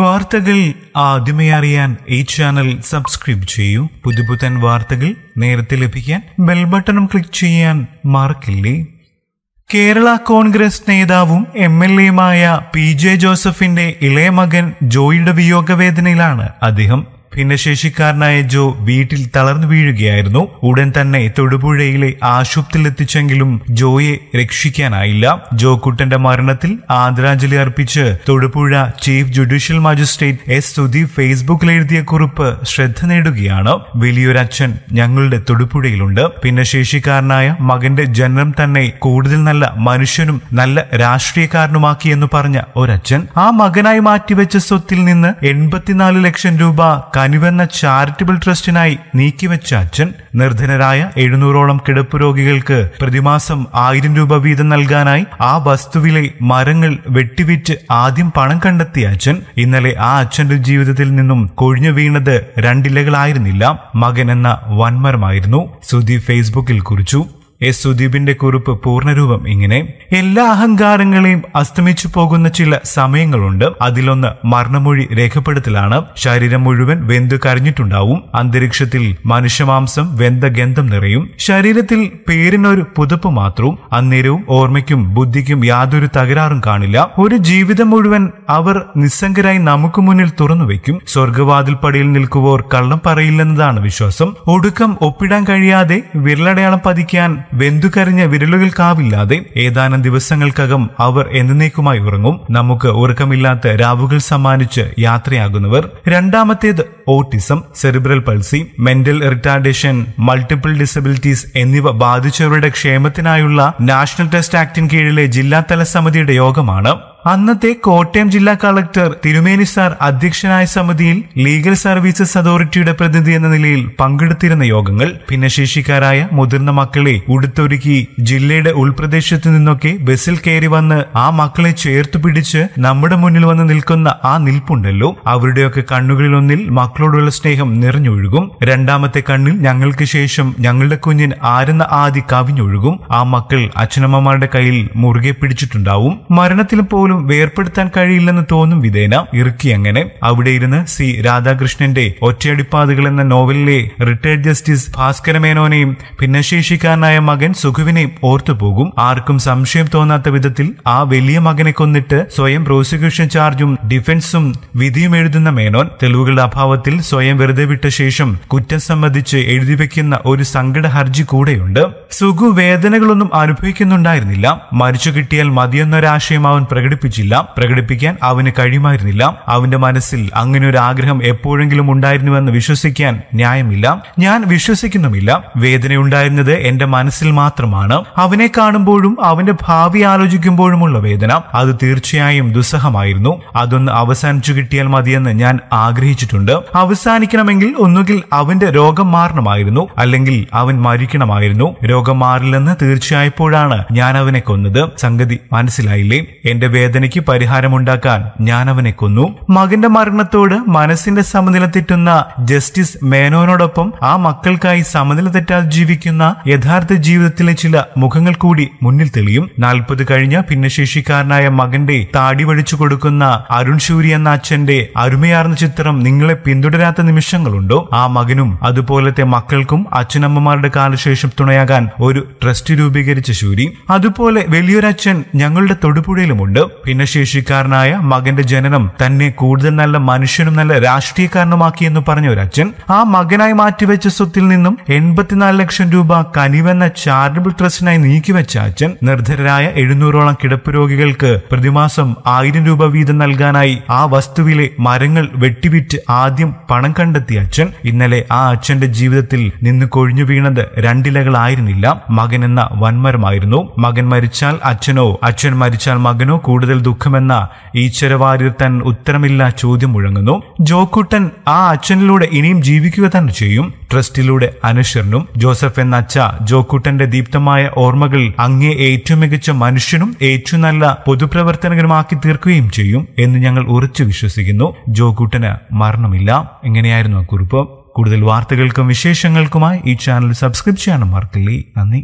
വാർത്തകൾ ആദ്യമേ അറിയാൻ ഈ ചാനൽ സബ്സ്ക്രൈബ് ചെയ്യൂ പുതുപുത്തൻ വാർത്തകൾ നേരത്തെ ലഭിക്കാൻ ബെൽ ബട്ടണും ക്ലിക്ക് ചെയ്യാൻ മറക്കില്ലേ കേരള കോൺഗ്രസ് നേതാവും എം എൽ എയുമായ പി ജെ ജോസഫിന്റെ ഇളയ മകൻ ജോയിയുടെ വിയോഗവേദനയിലാണ് അദ്ദേഹം ഭിന്നശേഷിക്കാരനായ ജോ വീട്ടിൽ തളർന്നു വീഴുകയായിരുന്നു ഉടൻ തന്നെ തൊടുപുഴയിലെ ആശുപത്രിയിലെത്തിച്ചെങ്കിലും ജോയെ രക്ഷിക്കാനായില്ല ജോ കുട്ടന്റെ മരണത്തിൽ ആദരാഞ്ജലി അർപ്പിച്ച് Thodupuzha chief judicial magistrate S Sudheep ഫേസ്ബുക്കിൽ എഴുതിയ കുറിപ്പ് ശ്രദ്ധ നേടുകയാണ് വലിയൊരച്ഛൻ ഞങ്ങളുടെ തൊടുപുഴയിലുണ്ട് ഭിന്നശേഷിക്കാരനായ മകന്റെ ജനനം തന്നെ കൂടുതൽ നല്ല മനുഷ്യനും നല്ല രാഷ്ട്രീയക്കാരനുമാക്കി എന്ന് പറഞ്ഞ ഒരച്ഛൻ ആ മകനായി മാറ്റിവെച്ച സ്വത്തിൽ നിന്ന് എൺപത്തിനാല് ലക്ഷം രൂപ അനുവെന്ന ചാരിറ്റബിൾ ട്രസ്റ്റിനായി നീക്കിവെച്ച അച്ഛൻ നിർധനരായ എഴുന്നൂറോളം കിടപ്പ് രോഗികൾക്ക് പ്രതിമാസം ആയിരം രൂപ വീതം നൽകാനായി ആ വസ്തുവിലെ മരങ്ങൾ വെട്ടിവിറ്റ് ആദ്യം പണം കണ്ടെത്തിയ അച്ഛൻ ഇന്നലെ ആ അച്ഛന്റെ ജീവിതത്തിൽ നിന്നും കൊഴിഞ്ഞു വീണത് രണ്ടിലകളായിരുന്നില്ല മകൻ എന്ന വൻമരമായിരുന്നു സുധി ഫേസ്ബുക്കിൽ കുറിച്ചു എസ് സുദീപിന്റെ കുറിപ്പ് പൂർണ്ണരൂപം ഇങ്ങനെ എല്ലാ അഹങ്കാരങ്ങളെയും അസ്തമിച്ചു പോകുന്ന ചില സമയങ്ങളുണ്ട് അതിലൊന്ന് മരണമൊഴി രേഖപ്പെടുത്തലാണ് ശരീരം മുഴുവൻ വെന്തു കരഞ്ഞിട്ടുണ്ടാവും അന്തരീക്ഷത്തിൽ മനുഷ്യമാംസം വെന്ത ഗന്ധം നിറയും ശരീരത്തിൽ പേരിനൊരു പുതുപ്പ് മാത്രവും അന്നേരവും ഓർമ്മയ്ക്കും ബുദ്ധിക്കും യാതൊരു തകരാറും കാണില്ല ഒരു ജീവിതം മുഴുവൻ അവർ നിസ്സംഗരായി നമുക്ക് മുന്നിൽ തുറന്നു വയ്ക്കും സ്വർഗവാതിൽപ്പടിയിൽ നിൽക്കുവോർ കള്ളം പറയില്ലെന്നതാണ് വിശ്വാസം ഒടുക്കം ഒപ്പിടാൻ കഴിയാതെ വിരലടയാളം പതിക്കാൻ വെന്തുകരിഞ്ഞ വിരലുകൾക്കാവില്ലാതെ ഏതാനും ദിവസങ്ങൾക്കകം അവർ എന്നേക്കുമായി ഉറങ്ങും നമുക്ക് ഉറക്കമില്ലാത്ത രാവുകൾ സമ്മാനിച്ച് യാത്രയാകുന്നവർ രണ്ടാമത്തേത് autism cerebral palsy mental retardation multiple disabilities എന്നിവ ബാധിച്ചവരുടെ ക്ഷേമത്തിനായുള്ള നാഷണൽ ടെസ്റ്റ് ആക്ടിന് കീഴിലെ ജില്ലാതല സമിതിയുടെ യോഗമാണ് അന്നത്തെ കോട്ടയം ജില്ലാ കളക്ടർ തിരുമേനി സാർ അധ്യക്ഷനായ സമിതിയിൽ ലീഗൽ സർവീസസ് അതോറിറ്റിയുടെ പ്രതിനിധി എന്ന നിലയിൽ പങ്കെടുത്തിരുന്ന യോഗങ്ങൾ ഭിന്നശേഷിക്കാരായ മുതിർന്ന മക്കളെ ഉടുത്തൊരുക്കി ജില്ലയുടെ ഉൾപ്രദേശത്തു നിന്നൊക്കെ ബസ്സിൽ കയറി വന്ന് ആ മക്കളെ ചേർത്തു പിടിച്ച് നമ്മുടെ മുന്നിൽ വന്ന് നിൽക്കുന്ന ആ നിൽപ്പുണ്ടല്ലോ അവരുടെയൊക്കെ കണ്ണുകളിൽ ഒന്നിൽ മക്കളോടുള്ള സ്നേഹം നിറഞ്ഞൊഴുകും രണ്ടാമത്തെ കണ്ണിൽ ഞങ്ങൾക്ക് ശേഷം ഞങ്ങളുടെ കുഞ്ഞിൻ ആരെന്ന ആദി കവിഞ്ഞൊഴുകും ആ മക്കൾ അച്ഛനമ്മമാരുടെ കയ്യിൽ മുറുകെ പിടിച്ചിട്ടുണ്ടാവും മരണത്തിൽ പോലും പോലും വേർപ്പെടുത്താൻ കഴിയില്ലെന്ന് തോന്നും വിധേന ഇറുക്കി അങ്ങനെ അവിടെ ഇരുന്ന് സി രാധാകൃഷ്ണന്റെ ഒറ്റയടിപ്പാതുകൾ എന്ന നോവലിലെ റിട്ടയർഡ് ജസ്റ്റിസ് ഭാസ്കരമേനോനെയും ഭിന്നശേഷിക്കാരനായ മകൻ സുഖുവിനെയും ഓർത്തുപോകും ആർക്കും സംശയം തോന്നാത്ത വിധത്തിൽ ആ വലിയ മകനെ കൊന്നിട്ട് സ്വയം പ്രോസിക്യൂഷൻ ചാർജും ഡിഫൻസും വിധിയും എഴുതുന്ന മേനോൻ തെളിവുകളുടെ അഭാവത്തിൽ സ്വയം വെറുതെ വിട്ട ശേഷം കുറ്റം സംബന്ധിച്ച് എഴുതിവെക്കുന്ന ഒരു സങ്കട ഹർജി കൂടെയുണ്ട് സുഖു വേദനകളൊന്നും അനുഭവിക്കുന്നുണ്ടായിരുന്നില്ല മരിച്ചു കിട്ടിയാൽ മതിയെന്നൊരാശയം അവൻ പ്രകടിപ്പിച്ചു പ്രകടിപ്പിച്ചില്ല പ്രകടിപ്പിക്കാൻ അവന് കഴിയുമായിരുന്നില്ല അവന്റെ മനസ്സിൽ അങ്ങനെ ഒരു ആഗ്രഹം എപ്പോഴെങ്കിലും ഉണ്ടായിരുന്നുവെന്ന് വിശ്വസിക്കാൻ ന്യായമില്ല ഞാൻ വിശ്വസിക്കുന്നുമില്ല വേദനയുണ്ടായിരുന്നത് എന്റെ മനസ്സിൽ മാത്രമാണ് അവനെ കാണുമ്പോഴും അവന്റെ ഭാവി ആലോചിക്കുമ്പോഴുമുള്ള വേദന അത് തീർച്ചയായും ദുസ്സഹമായിരുന്നു അതൊന്ന് അവസാനിച്ചു കിട്ടിയാൽ മതിയെന്ന് ഞാൻ ആഗ്രഹിച്ചിട്ടുണ്ട് അവസാനിക്കണമെങ്കിൽ ഒന്നുകിൽ അവന്റെ രോഗം മാറണമായിരുന്നു അല്ലെങ്കിൽ അവൻ മരിക്കണമായിരുന്നു രോഗം മാറില്ലെന്ന് തീർച്ചയായപ്പോഴാണ് ഞാൻ അവനെ കൊന്നത് സംഗതി മനസ്സിലായില്ലേ എന്റെ വേദന വേദനയ്ക്ക് പരിഹാരമുണ്ടാക്കാൻ ഞാൻ അവനെ കൊന്നു മകന്റെ മരണത്തോട് മനസ്സിന്റെ സമനില തെറ്റുന്ന ജസ്റ്റിസ് മേനോനോടൊപ്പം ആ മക്കൾക്കായി സമനില തെറ്റാതെ ജീവിക്കുന്ന യഥാർത്ഥ ജീവിതത്തിലെ ചില മുഖങ്ങൾ കൂടി മുന്നിൽ തെളിയും നാൽപ്പത് കഴിഞ്ഞ ഭിന്നശേഷിക്കാരനായ മകന്റെ താടി വഴിച്ചു കൊടുക്കുന്ന അരുൺ ശൂരി എന്ന അച്ഛന്റെ അരുമയാർന്ന ചിത്രം നിങ്ങളെ പിന്തുടരാത്ത നിമിഷങ്ങളുണ്ടോ ആ മകനും അതുപോലത്തെ മക്കൾക്കും അച്ഛനമ്മമാരുടെ കാലശേഷം തുണയാകാൻ ഒരു ട്രസ്റ്റ് രൂപീകരിച്ച ശൂരി അതുപോലെ വലിയൊരച്ഛൻ ഞങ്ങളുടെ തൊടുപുഴയിലുമുണ്ട് ഭിന്നശേഷിക്കാരനായ മകന്റെ ജനനം തന്നെ കൂടുതൽ നല്ല മനുഷ്യനും നല്ല രാഷ്ട്രീയക്കാരനുമാക്കി എന്ന് പറഞ്ഞ ഒരു അച്ഛൻ ആ മകനായി മാറ്റിവെച്ച സ്വത്തിൽ നിന്നും എൺപത്തിനാല് ലക്ഷം രൂപ കനിവെന്ന ചാരിറ്റബിൾ ട്രസ്റ്റിനായി നീക്കിവെച്ച അച്ഛൻ നിർധരരായ എഴുന്നൂറോളം കിടപ്പ് രോഗികൾക്ക് പ്രതിമാസം ആയിരം രൂപ വീതം നൽകാനായി ആ വസ്തുവിലെ മരങ്ങൾ വെട്ടിവിറ്റ് ആദ്യം പണം കണ്ടെത്തിയ അച്ഛൻ ഇന്നലെ ആ അച്ഛന്റെ ജീവിതത്തിൽ നിന്ന് കൊഴിഞ്ഞു വീണത് രണ്ടിലകളായിരുന്നില്ല മകൻ എന്ന വൻമരമായിരുന്നു മകൻ മരിച്ചാൽ അച്ഛനോ അച്ഛൻ മരിച്ചാൽ മകനോ കൂടുതൽ കേട്ടതിൽ ദുഃഖമെന്ന ഈശ്വരവാര്യർ തൻ ഉത്തരമില്ല ചോദ്യം മുഴങ്ങുന്നു ജോക്കുട്ടൻ ആ അച്ഛനിലൂടെ ഇനിയും ജീവിക്കുക തന്നെ ചെയ്യും ട്രസ്റ്റിലൂടെ അനശ്വരനും ജോസഫ് എന്ന അച്ഛ ജോക്കുട്ടന്റെ ദീപ്തമായ ഓർമ്മകൾ അങ്ങേ ഏറ്റവും മികച്ച മനുഷ്യനും ഏറ്റവും നല്ല പൊതുപ്രവർത്തകനുമാക്കി തീർക്കുകയും ചെയ്യും എന്ന് ഞങ്ങൾ ഉറച്ചു വിശ്വസിക്കുന്നു ജോക്കുട്ടന് മരണമില്ല എങ്ങനെയായിരുന്നു ആ കുറിപ്പ് കൂടുതൽ വാർത്തകൾക്കും വിശേഷങ്ങൾക്കുമായി ഈ ചാനൽ സബ്സ്ക്രൈബ് ചെയ്യാനും മറക്കില്ലേ നന്ദി